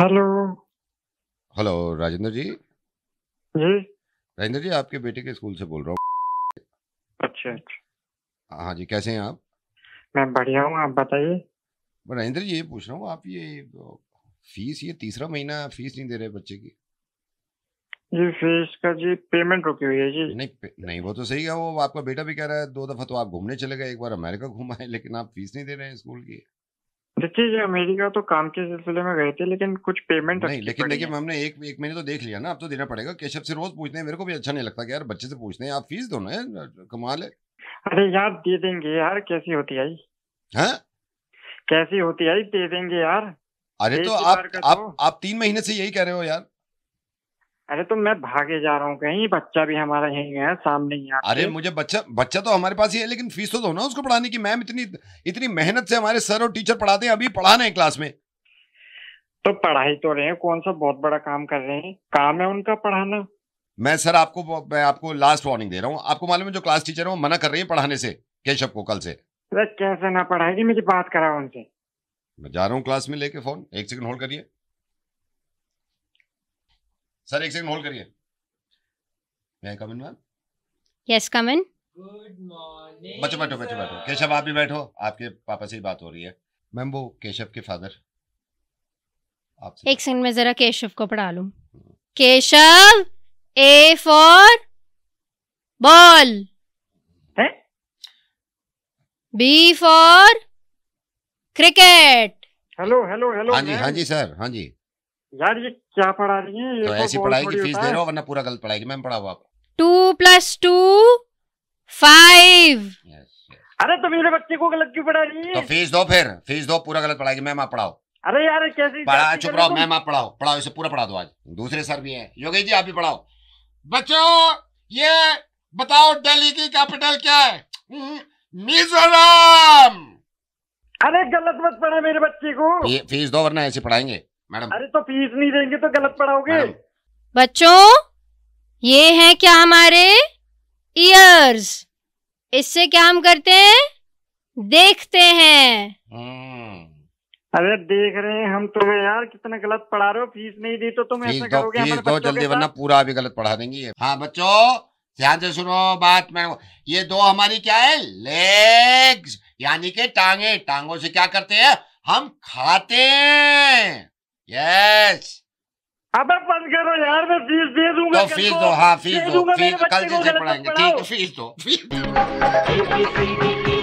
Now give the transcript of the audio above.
Hello hello Rajendra ji जी राजेंद्र जी आपके बेटे के स्कूल से बोल रहा हूँ अच्छा अच्छा हाँ जी कैसे हैं आप मैं बढ़िया हूँ आप बताइए राजेंद्र जी ये पूछ रहा हूँ आप ये तो फीस ये तीसरा महीना फीस नहीं दे रहे बच्चे की जी फीस का जी पेमेंट रुकी हुई है जी नहीं नहीं वो तो सही है वो आपका बेटा भी कह रहा है दो दफा तो आप घूमने चले गए एक बार अमेरिका घूमा है लेकिन आप फीस नहीं दे रहे हैं स्कूल की देखिए ये अमेरिका तो काम के सिलसिले में गए थे लेकिन कुछ पेमेंट नहीं लेकिन देखिए हमने एक एक महीने तो देख लिया ना अब तो देना पड़ेगा केशव से रोज पूछते हैं मेरे को भी अच्छा नहीं लगता कि यार बच्चे से पूछते हैं आप फीस दो ना कमाल है अरे यार दे देंगे यार कैसी होती आई है कैसी होती आई दे देंगे यार अरे तो आप तो। आप आप तीन महीने से यही कह रहे हो यार अरे तो मैं भागे जा रहा हूँ कहीं बच्चा भी हमारा यहीं है सामने ही अरे मुझे बच्चा बच्चा तो हमारे पास ही है लेकिन फीस तो दो ना उसको पढ़ाने की मैम इतनी इतनी मेहनत से हमारे सर और टीचर पढ़ाते हैं अभी पढ़ाना है क्लास में तो पढ़ाई तो रहे हैं कौन सा बहुत बड़ा काम कर रहे हैं काम है उनका पढ़ाना मैं सर आपको मैं आपको लास्ट वार्निंग दे रहा हूँ आपको मालूम है जो क्लास टीचर है वो मना कर रही है पढ़ाने से केशव को कल से कैसे ना पढ़ाएगी मुझे बात करा उनसे मैं जा रहा हूँ क्लास में लेके फोन एक सेकंड होल्ड करिए सर एक सेकंड होल्ड करिए मैं come in ma'am yes come in good morning बच्चों बैठो बैठो बैठो केशव आप भी बैठो आपके पापा से ही बात हो रही है मैम वो केशव के फादर एक सेकंड में जरा केशव को पढ़ा लूं Keshav A for ball B for cricket hello hello hello हाँ जी हाँ जी सर हाँ जी यार ये क्या पढ़ा रही है तो, तो ऐसी पढ़ाई की फीस दे रहे हो वरना पूरा गलत पढ़ाएगी मैम पढ़ाओ आप टू प्लस टू फाइव अरे तो मेरे बच्चे को गलत क्यों पढ़ा रही है तो फीस दो फिर फीस दो पूरा गलत पढ़ाएगी मैम आप पढ़ाओ अरे यार कैसे पढ़ा चुप रहो मैम आप पढ़ाओ पढ़ाओ इसे पूरा पढ़ा दो आज दूसरे सर भी है योगेश जी आप भी पढ़ाओ बच्चों ये बताओ दिल्ली की कैपिटल क्या है हम्म, मिजोरम अरे गलत मत पढ़ा मेरे बच्चे को फीस दो वरना ऐसे पढ़ाएंगे मैडम अरे तो फीस नहीं देंगे तो गलत पढ़ाओगे बच्चों ये हैं क्या हमारे ईयर्स इससे क्या हम करते हैं देखते हैं हम्म। अरे देख रहे हैं हम तो यार कितना गलत पढ़ा रहे हो फीस नहीं दी तो तुम ऐसा करोगे फीस दो जल्दी वरना पूरा भी गलत पढ़ा देंगे हाँ बच्चों ध्यान से सुनो बात मैडम ये दो हमारी क्या है लेग्स यानी के टांगे टांगों से क्या करते हैं हम खाते हैं यस अबे बंद करो यार मैं फीस दे दूंगा तो फीस दो हाँ फीस दो फीस कल जैसे पढ़ाएंगे ठीक फीस दो फीस